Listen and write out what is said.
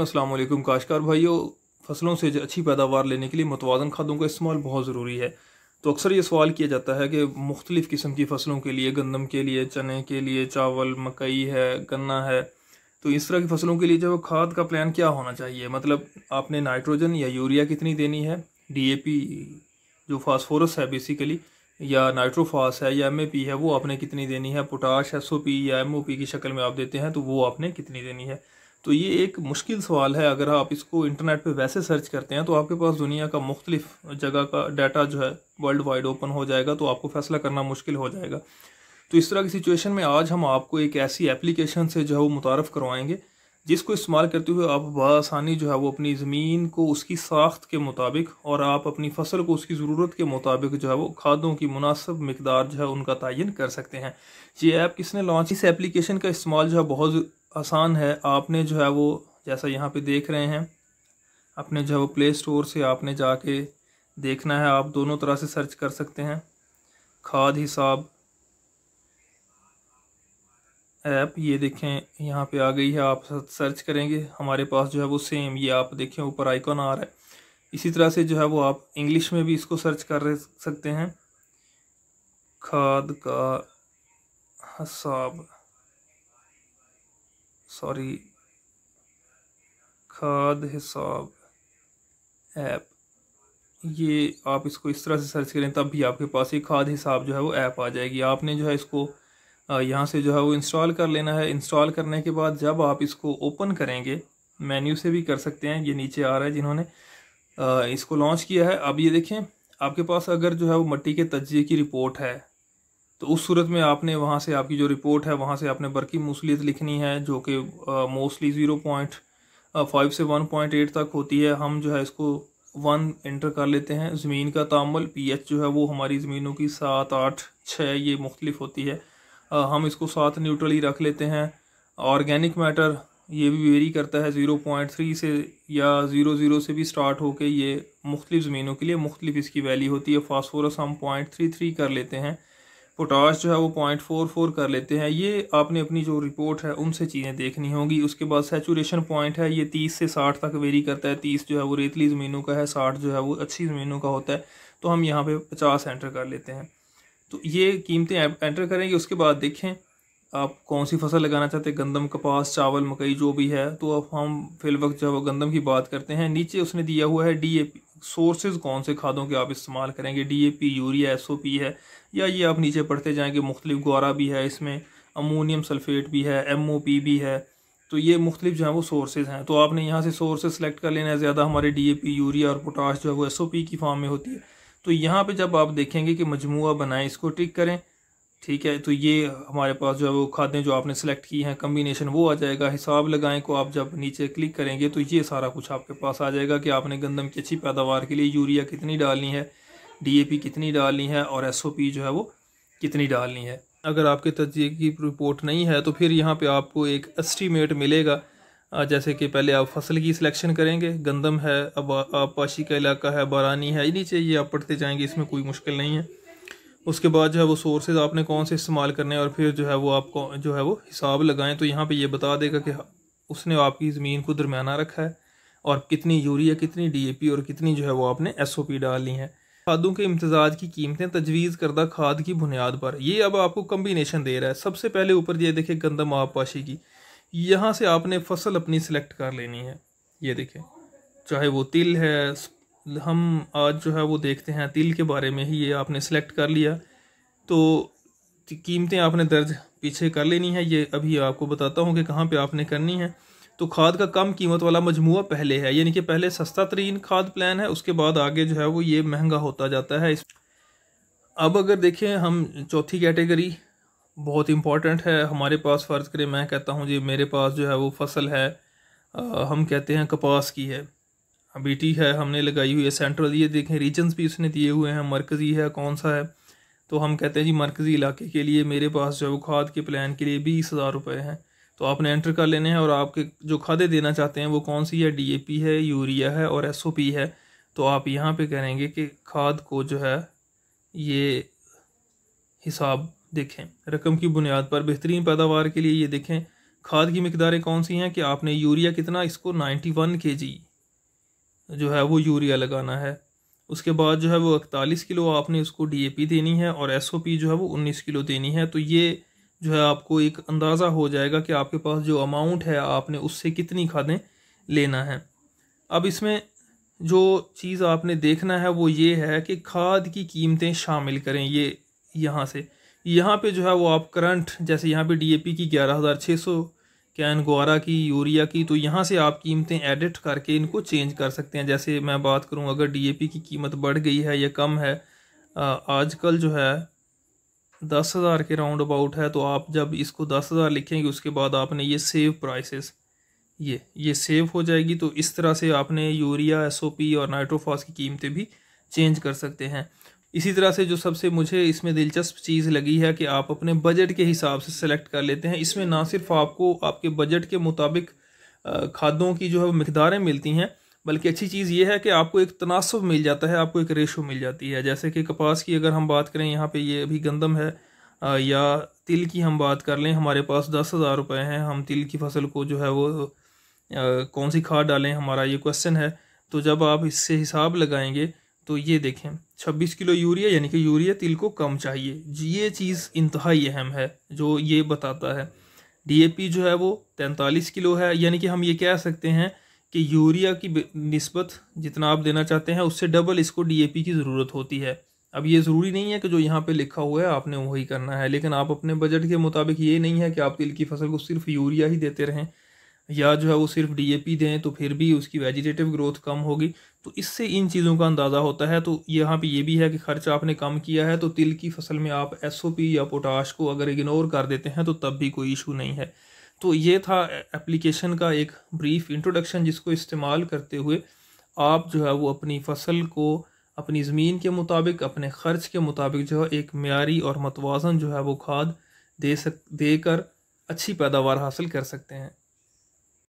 असलकुम काशकार भाइयों फसलों से अच्छी पैदावार लेने के लिए मतवाजन खादों का इस्तेमाल बहुत ज़रूरी है तो अक्सर ये सवाल किया जाता है कि मुख्तलिफ़ किस्म की फ़सलों के लिए गंदम के लिए चने के लिए चावल मकई है गन्ना है तो इस तरह की फसलों के लिए जो खाद का प्लान क्या होना चाहिए मतलब आपने नाइट्रोजन या यूरिया कितनी देनी है पी जो फॉसफोरस है बेसिकली या नाइट्रोफास है या पी है वो आपने कितनी देनी है पोटाश पी या पी की शक्ल में आप देते हैं तो वो आपने कितनी देनी है तो ये एक मुश्किल सवाल है अगर आप इसको इंटरनेट पे वैसे सर्च करते हैं तो आपके पास दुनिया का मुख्तलिफ जगह का डाटा जो है वर्ल्ड वाइड ओपन हो जाएगा तो आपको फैसला करना मुश्किल हो जाएगा तो इस तरह की सिचुएशन में आज हम आपको एक ऐसी एप्लीकेशन से जो है वो मुतारफ़ करवाएंगे जिसको इस्तेमाल करते हुए आप बसानी जो है वो अपनी ज़मीन को उसकी साख्त के मुताबिक और आप अपनी फसल को उसकी ज़रूरत के मुताबिक जो है वो खादों की मुनासब मकदार जो है उनका तयन कर सकते हैं ये ऐप किसने लॉन्च इस एप्लीकेशन का इस्तेमाल जो है बहुत आसान है आपने जो है वो जैसा यहाँ पे देख रहे हैं अपने जो है वो प्ले स्टोर से आपने जाके देखना है आप दोनों तरह से सर्च कर सकते हैं खाद हिसाब ऐप ये देखें यहाँ पे आ गई है आप सर्च करेंगे हमारे पास जो है वो सेम ये आप देखें ऊपर आइकॉन आ रहा है इसी तरह से जो है वो आप इंग्लिश में भी इसको सर्च कर सकते हैं खाद का हिसाब सॉरी खाद हिसाब ऐप ये आप इसको इस तरह से सर्च करें तब भी आपके पास ये खाद हिसाब जो है वो ऐप आ जाएगी आपने जो है इसको यहाँ से जो है वो इंस्टॉल कर लेना है इंस्टॉल करने के बाद जब आप इसको ओपन करेंगे मेन्यू से भी कर सकते हैं ये नीचे आ रहा है जिन्होंने इसको लॉन्च किया है अब ये देखें आपके पास अगर जो है वो मट्टी के तजिए की रिपोर्ट है तो उस सूरत में आपने वहाँ से आपकी जो रिपोर्ट है वहाँ से आपने बरकी मूसलियत लिखनी है जो कि मोस्टली ज़ीरो पॉइंट फाइव से वन पॉइंट एट तक होती है हम जो है इसको वन इंटर कर लेते हैं ज़मीन का तामल पी एच जो है वो हमारी ज़मीनों की सात आठ छः ये मुख्तलिफ होती है आ, हम इसको सात न्यूट्रल ही रख लेते हैं ऑर्गेनिक मैटर ये भी वेरी करता है ज़ीरो पॉइंट थ्री से या ज़ीरो ज़ीरो से भी स्टार्ट होकर ये मुख्तलिफ ज़मीनों के लिए मुख्तलिफ इसकी वैली होती है फास्फोरस हम पॉइंट थ्री थ्री कर लेते हैं पोटास जो है वो पॉइंट फोर फोर कर लेते हैं ये आपने अपनी जो रिपोर्ट है उनसे चीज़ें देखनी होगी उसके बाद सेचुरेशन पॉइंट है ये तीस से साठ तक वेरी करता है तीस जो है वो रेतली ज़मीनों का है साठ जो है वो अच्छी ज़मीनों का होता है तो हम यहाँ पर पचास एंटर कर लेते हैं तो ये कीमतें एंटर करेंगे उसके बाद देखें आप कौन सी फसल लगाना चाहते हैं गंदम कपास चावल मकई जो भी है तो अब हम फिल वक्त जो है वो गंदम की बात करते हैं नीचे उसने दिया हुआ है डी ए पी सोर्सेज कौन से खादों के आप इस्तेमाल करेंगे पी यूरिया पी है या ये आप नीचे पढ़ते जाएंगे मुख्तलि गौरा भी है इसमें अमोनियम सल्फेट भी है पी भी है तो ये मुख्तलिफ जो है वो सोर्सेज हैं तो आपने यहाँ से सोर्सेज सेलेक्ट कर लेना है ज़्यादा हमारे पी यूरिया और पोटाश जो है वो पी की फॉर्म में होती है तो यहाँ पर जब आप देखेंगे कि मजमू बनाएं इसको टिक करें ठीक है तो ये हमारे पास जो है वो खादें जो आपने सेलेक्ट की हैं कम्बिनेशन वो आ जाएगा हिसाब लगाएं को आप जब नीचे क्लिक करेंगे तो ये सारा कुछ आपके पास आ जाएगा कि आपने गंदम की अच्छी पैदावार के लिए यूरिया कितनी डालनी है डीएपी कितनी डालनी है और एसओपी जो है वो कितनी डालनी है अगर आपके तजिए की रिपोर्ट नहीं है तो फिर यहाँ पर आपको एक एस्टीमेट मिलेगा जैसे कि पहले आप फसल की सिलेक्शन करेंगे गंदम है अब आबपाशी का इलाका है बारानी है नीचे ये आप पढ़ते जाएंगे इसमें कोई मुश्किल नहीं है उसके बाद जो है वो सोर्सेज आपने कौन से इस्तेमाल करने और फिर जो है वो आपको जो है वो हिसाब लगाएं तो यहाँ पे ये बता देगा कि उसने आपकी ज़मीन को दरमियाना रखा है और कितनी यूरिया कितनी डीएपी और कितनी जो है वो आपने एसओपी डाल ली है खादों के इम्तजाज की कीमतें तजवीज़ करदा खाद की बुनियाद पर ये अब आपको कम्बिनेशन दे रहा है सबसे पहले ऊपर ये देखें गंदम आबपाशी की यहाँ से आपने फसल अपनी सिलेक्ट कर लेनी है ये देखें चाहे वो तिल है हम आज जो है वो देखते हैं तिल के बारे में ही ये आपने सेलेक्ट कर लिया तो कीमतें आपने दर्ज पीछे कर लेनी है ये अभी आपको बताता हूँ कि कहाँ पे आपने करनी है तो खाद का कम कीमत वाला मजमू पहले है यानी कि पहले सस्ता तरीन खाद प्लान है उसके बाद आगे जो है वो ये महंगा होता जाता है इस अब अगर देखें हम चौथी कैटेगरी बहुत इम्पॉर्टेंट है हमारे पास फ़र्ज़ करें मैं कहता हूँ जी मेरे पास जो है वो फसल है आ, हम कहते हैं कपास की है बीटी है हमने लगाई हुई है सेंट्रल ये देखें रीजन्स भी उसने दिए हुए हैं मरकज़ी है कौन सा है तो हम कहते हैं जी मरकज़ी इलाके के लिए मेरे पास जो खाद के प्लान के लिए बीस हज़ार रुपये हैं तो आपने एंटर कर लेने हैं और आपके जो खादे देना चाहते हैं वो कौन सी है डीएपी है यूरिया है और एस है तो आप यहाँ पर करेंगे कि खाद को जो है ये हिसाब देखें रकम की बुनियाद पर बेहतरीन पैदावार के लिए ये देखें खाद की मकदारें कौन सी हैं कि आपने यूरिया कितना इसको नाइन्टी वन के जी जो है वो यूरिया लगाना है उसके बाद जो है वो इकतालीस किलो आपने उसको डीएपी देनी है और एसओपी जो है वो उन्नीस किलो देनी है तो ये जो है आपको एक अंदाज़ा हो जाएगा कि आपके पास जो अमाउंट है आपने उससे कितनी खादें लेना है अब इसमें जो चीज़ आपने देखना है वो ये है कि खाद की कीमतें शामिल करें ये यहाँ से यहाँ पे जो है वो आप करंट जैसे यहाँ पे डीएपी की ग्यारह हज़ार छः सौ कैन गुआरा की यूरिया की तो यहाँ से आप कीमतें एडिट करके इनको चेंज कर सकते हैं जैसे मैं बात करूँ अगर डीएपी की कीमत बढ़ गई है या कम है आजकल जो है दस हज़ार के राउंड अबाउट है तो आप जब इसको दस हज़ार लिखेंगे उसके बाद आपने ये सेव प्राइसेस ये ये सेव हो जाएगी तो इस तरह से आपने यूरिया पी और नाइट्रोफॉस की कीमतें भी चेंज कर सकते हैं इसी तरह से जो सबसे मुझे इसमें दिलचस्प चीज़ लगी है कि आप अपने बजट के हिसाब से सेलेक्ट कर लेते हैं इसमें ना सिर्फ आपको आपके बजट के मुताबिक खादों की जो है मकदारें मिलती हैं बल्कि अच्छी चीज़ ये है कि आपको एक तनासब मिल जाता है आपको एक रेशो मिल जाती है जैसे कि कपास की अगर हम बात करें यहाँ पे ये अभी गंदम है या तिल की हम बात कर लें हमारे पास दस हज़ार रुपये हैं हम तिल की फसल को जो है वो कौन सी खाद डालें हमारा ये क्वेश्चन है तो जब आप इससे हिसाब लगाएंगे तो ये देखें 26 किलो यूरिया यानी कि यूरिया तिल को कम चाहिए ये चीज़ इंतहाई अहम है जो ये बताता है डीएपी जो है वो तैंतालीस किलो है यानी कि हम ये कह सकते हैं कि यूरिया की नस्बत जितना आप देना चाहते हैं उससे डबल इसको डीएपी की ज़रूरत होती है अब ये ज़रूरी नहीं है कि जो यहाँ पे लिखा हुआ है आपने वही करना है लेकिन आप अपने बजट के मुताबिक ये नहीं है कि आप तिल की फसल को सिर्फ यूरिया ही देते रहें या जो है वो सिर्फ डीएपी दें तो फिर भी उसकी वेजिटेटिव ग्रोथ कम होगी तो इससे इन चीज़ों का अंदाज़ा होता है तो यहाँ पे ये भी है कि खर्च आपने कम किया है तो तिल की फसल में आप एसओपी या पोटाश को अगर इग्नोर कर देते हैं तो तब भी कोई इशू नहीं है तो ये था एप्लीकेशन का एक ब्रीफ इंट्रोडक्शन जिसको इस्तेमाल करते हुए आप जो है वो अपनी फसल को अपनी ज़मीन के मुताबिक अपने ख़र्च के मुताबिक जो है एक मीरी और मतवाजन जो है वो खाद दे सक देकर अच्छी पैदावार हासिल कर सकते हैं